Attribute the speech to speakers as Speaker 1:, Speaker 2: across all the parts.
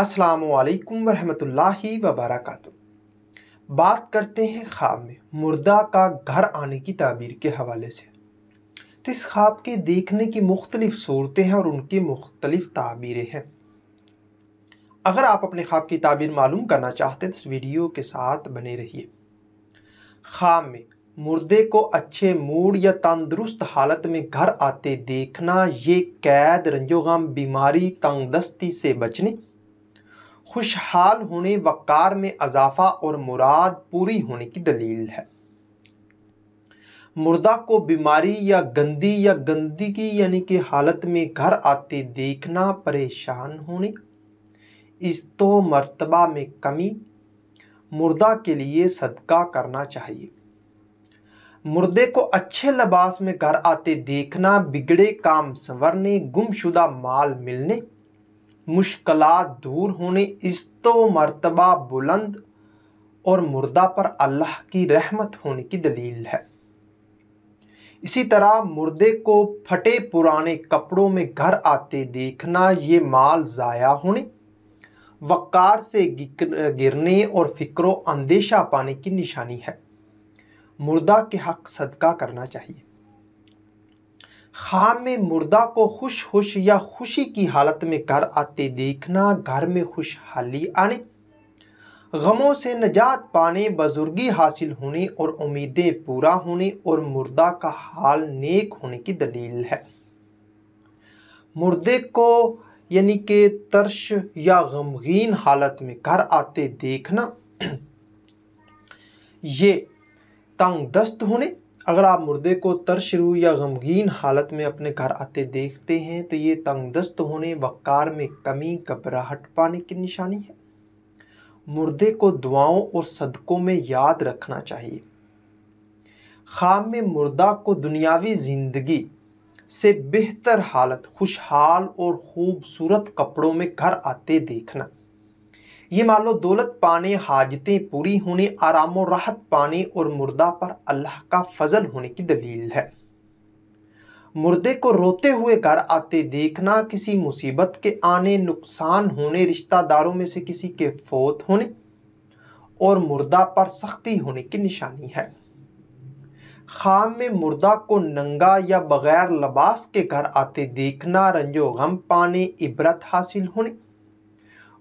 Speaker 1: असलकम वरहमतुल्लाहि वबरक बात करते हैं ख्वाब में मुर्दा का घर आने की ताबीर के हवाले से तो इस ख्वाब के देखने की मुख्तलिफ़ सूरतें हैं और उनके मुख्तलिफ़ ताबीरें हैं अगर आप अपने ख्वाब की ताबीर मालूम करना चाहते तो इस वीडियो के साथ बने रहिए ख्वाब में मुर्दे को अच्छे मूड या तंदुरुस्त हालत में घर आते देखना ये कैद रंजोगम बीमारी तंगदस्ती से बचने खुशहाल होने वक़ार में अजाफा और मुराद पूरी होने की दलील है मुर्दा को बीमारी या गंदी या गंदगी यानी कि हालत में घर आते देखना परेशान होने इस तो मर्तबा में कमी मुर्दा के लिए सदका करना चाहिए मुर्दे को अच्छे लबास में घर आते देखना बिगड़े काम संवरने गुमशुदा माल मिलने मुश्किल दूर होने इस तो मरतबा बुलंद और मुर्दा पर अल्लाह की रहमत होने की दलील है इसी तरह मुर्दे को फटे पुराने कपड़ों में घर आते देखना ये माल ज़ाया होने वक़ार से गिरने और फिक्र अंदेशा पाने की निशानी है मुर्दा के हक सदका करना चाहिए खाम में मुर्दा को खुश खुश या खुशी की हालत में घर आते देखना घर में खुशहाली आने गमों से नजात पाने बुजुर्गी हासिल होने और उम्मीदें पूरा होने और मुर्दा का हाल नेक होने की दलील है मुर्दे को यानी कि तर्श या गमगीन हालत में घर आते देखना ये तंग दस्त होने अगर आप मुर्दे को तरशरू या गमगीन हालत में अपने घर आते देखते हैं तो ये तंगदस्त होने वक़ार में कमी घबराहट पाने की निशानी है मुर्दे को दुआओं और सदक़ों में याद रखना चाहिए खाम में मुर्दा को दुनियावी ज़िंदगी से बेहतर हालत खुशहाल और खूबसूरत कपड़ों में घर आते देखना ये मान लो दौलत पाने हाजतें पूरी होने आराम और राहत पाने और मुर्दा पर अल्लाह का फजल होने की दलील है मुर्दे को रोते हुए घर आते देखना किसी मुसीबत के आने नुकसान होने रिश्तेदारों में से किसी के फौत होने और मुर्दा पर सख्ती होने की निशानी है खाम में मुर्दा को नंगा या बगैर लबास के घर आते देखना रंजो गम पाने इबरत हासिल होने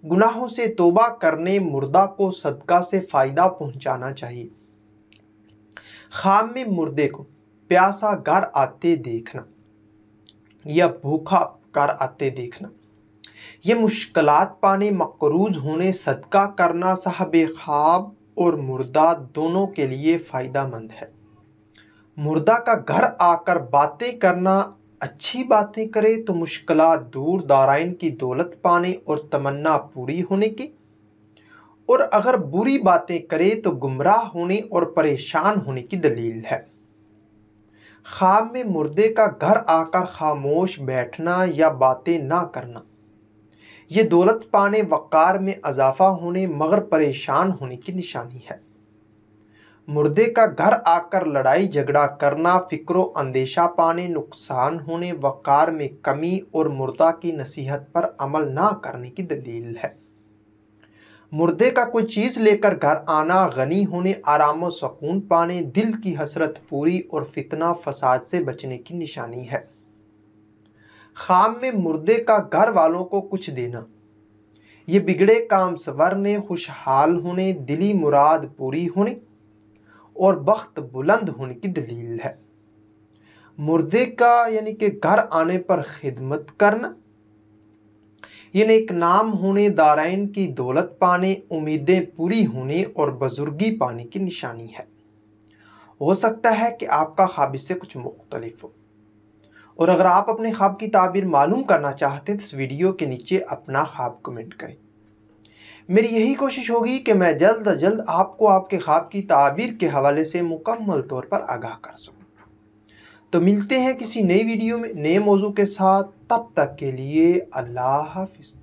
Speaker 1: गुनाहों से तोबा करने मुर्दा को सदका से फ़ायदा पहुंचाना चाहिए खाम में मुर्दे को प्यासा घर आते देखना या भूखा कर आते देखना ये मुश्किलात पाने मकरूज होने सदका करना साहब ख्वाब और मुर्दा दोनों के लिए फ़ायदा मंद है मुर्दा का घर आकर बातें करना अच्छी बातें करें तो मुश्किल दूर दाराइन की दौलत पाने और तमन्ना पूरी होने की और अगर बुरी बातें करें तो गुमराह होने और परेशान होने की दलील है ख्वाब में मुर्दे का घर आकर खामोश बैठना या बातें ना करना ये दौलत पाने वक़ार में अजाफा होने मगर परेशान होने की निशानी है मुर्दे का घर आकर लड़ाई झगड़ा करना फिक्रो अंदेशा पाने नुकसान होने वक़ार में कमी और मुर्दा की नसीहत पर अमल ना करने की दलील है मुर्दे का कोई चीज़ लेकर घर आना गनी होने आराम और पाने दिल की हसरत पूरी और फितना फसाद से बचने की निशानी है खाम में मुर्दे का घर वालों को कुछ देना ये बिगड़े काम सवर ने खुशहाल होने दिली मुराद पूरी होने और वक्त बुलंद होने की दलील है मुर्दे का यानी कि घर आने पर खिदमत करना यानी एक नाम होने दाराइन की दौलत पाने उम्मीदें पूरी होने और बुजुर्गी पाने की निशानी है हो सकता है कि आपका ख्वाब इससे कुछ मुख्तलिफ हो और अगर आप अपने ख्वाब की ताबीर मालूम करना चाहते हैं तो इस वीडियो के नीचे अपना ख्वाब कमेंट करें मेरी यही कोशिश होगी कि मैं जल्द अज जल्द आपको आपके ख्वाब की ताबीर के हवाले से मुकम्मल तौर पर आगाह कर सकूँ तो मिलते हैं किसी नई वीडियो में नए मौजू के साथ तब तक के लिए अल्लाह हाफिज़